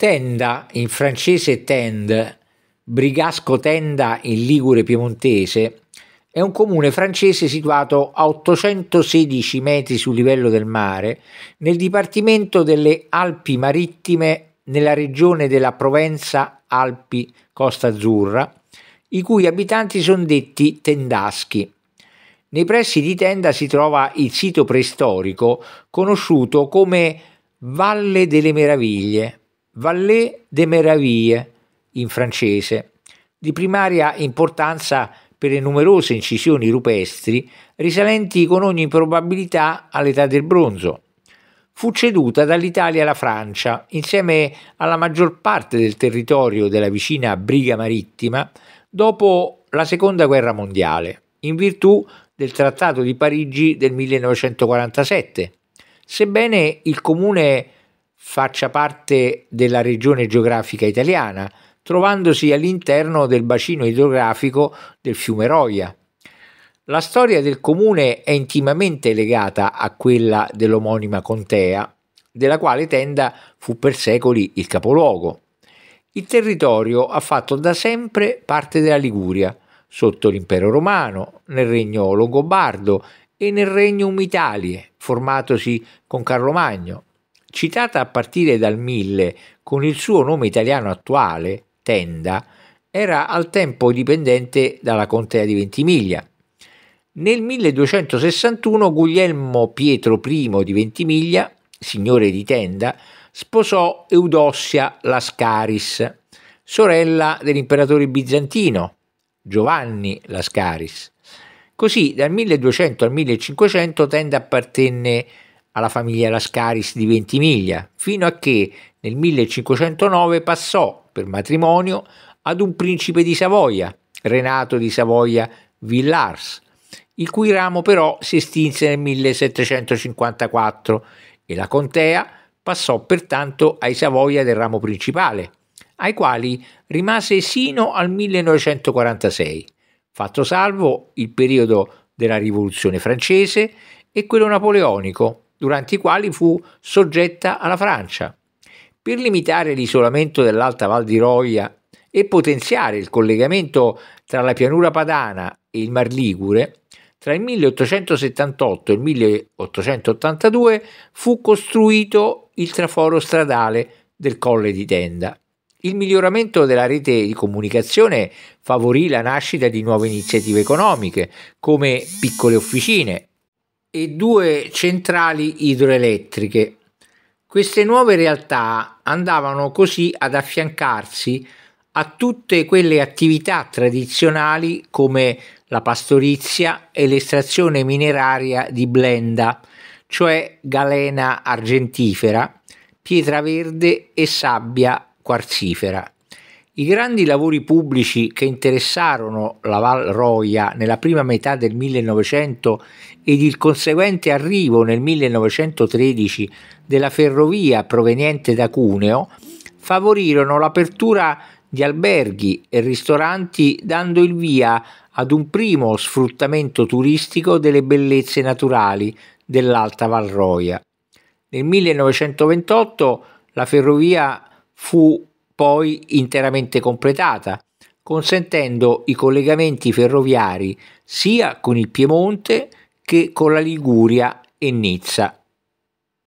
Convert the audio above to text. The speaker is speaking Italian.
Tenda, in francese tend, Brigasco Tenda in Ligure Piemontese, è un comune francese situato a 816 metri sul livello del mare, nel dipartimento delle Alpi Marittime, nella regione della Provenza Alpi Costa Azzurra, i cui abitanti sono detti tendaschi. Nei pressi di Tenda si trova il sito preistorico conosciuto come Valle delle Meraviglie, Vallée des Meraviglies in francese, di primaria importanza per le numerose incisioni rupestri risalenti con ogni probabilità all'età del bronzo. Fu ceduta dall'Italia alla Francia insieme alla maggior parte del territorio della vicina Briga Marittima dopo la Seconda Guerra Mondiale, in virtù del Trattato di Parigi del 1947, sebbene il comune faccia parte della regione geografica italiana, trovandosi all'interno del bacino idrografico del fiume Roia. La storia del comune è intimamente legata a quella dell'omonima contea, della quale Tenda fu per secoli il capoluogo. Il territorio ha fatto da sempre parte della Liguria, sotto l'impero romano, nel regno longobardo e nel regno Italie, formatosi con Carlo Magno, citata a partire dal 1000 con il suo nome italiano attuale, Tenda, era al tempo dipendente dalla contea di Ventimiglia. Nel 1261 Guglielmo Pietro I di Ventimiglia, signore di Tenda, sposò Eudossia Lascaris, sorella dell'imperatore bizantino Giovanni Lascaris. Così dal 1200 al 1500 Tenda appartenne a alla famiglia Lascaris di Ventimiglia, fino a che nel 1509 passò per matrimonio ad un principe di Savoia, Renato di Savoia Villars, il cui ramo però si estinse nel 1754 e la contea passò pertanto ai Savoia del ramo principale, ai quali rimase sino al 1946, fatto salvo il periodo della Rivoluzione francese e quello napoleonico, durante i quali fu soggetta alla Francia. Per limitare l'isolamento dell'Alta Val di Roia e potenziare il collegamento tra la pianura padana e il Mar Ligure, tra il 1878 e il 1882 fu costruito il traforo stradale del Colle di Tenda. Il miglioramento della rete di comunicazione favorì la nascita di nuove iniziative economiche come piccole officine, e due centrali idroelettriche. Queste nuove realtà andavano così ad affiancarsi a tutte quelle attività tradizionali come la pastorizia e l'estrazione mineraria di blenda, cioè galena argentifera, pietra verde e sabbia quarzifera. I grandi lavori pubblici che interessarono la Val Roia nella prima metà del 1900 ed il conseguente arrivo nel 1913 della ferrovia proveniente da Cuneo favorirono l'apertura di alberghi e ristoranti dando il via ad un primo sfruttamento turistico delle bellezze naturali dell'Alta Val Valroia. Nel 1928 la ferrovia fu poi interamente completata, consentendo i collegamenti ferroviari sia con il Piemonte che con la Liguria e Nizza